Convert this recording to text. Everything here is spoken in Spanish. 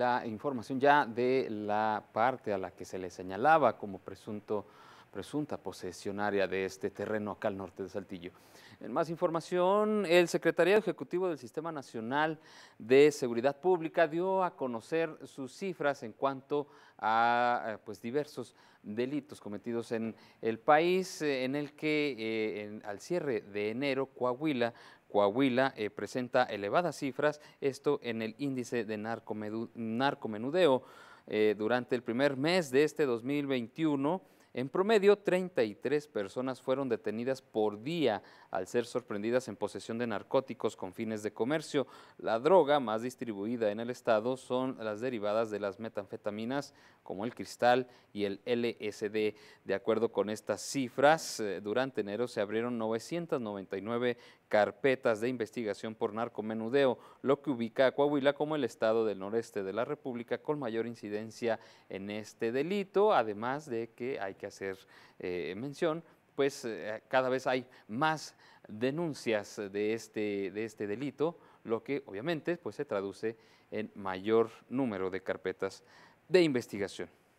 la información ya de la parte a la que se le señalaba como presunto presunta posesionaria de este terreno acá al norte de Saltillo. En más información, el Secretario Ejecutivo del Sistema Nacional de Seguridad Pública dio a conocer sus cifras en cuanto a eh, pues, diversos delitos cometidos en el país, eh, en el que eh, al cierre de enero Coahuila Coahuila eh, presenta elevadas cifras, esto en el índice de narcomenudeo. Eh, durante el primer mes de este 2021, en promedio, 33 personas fueron detenidas por día al ser sorprendidas en posesión de narcóticos con fines de comercio. La droga más distribuida en el estado son las derivadas de las metanfetaminas como el cristal y el LSD. De acuerdo con estas cifras, eh, durante enero se abrieron 999 carpetas de investigación por narcomenudeo, lo que ubica a Coahuila como el estado del noreste de la República con mayor incidencia en este delito, además de que hay que hacer eh, mención, pues eh, cada vez hay más denuncias de este, de este delito, lo que obviamente pues, se traduce en mayor número de carpetas de investigación.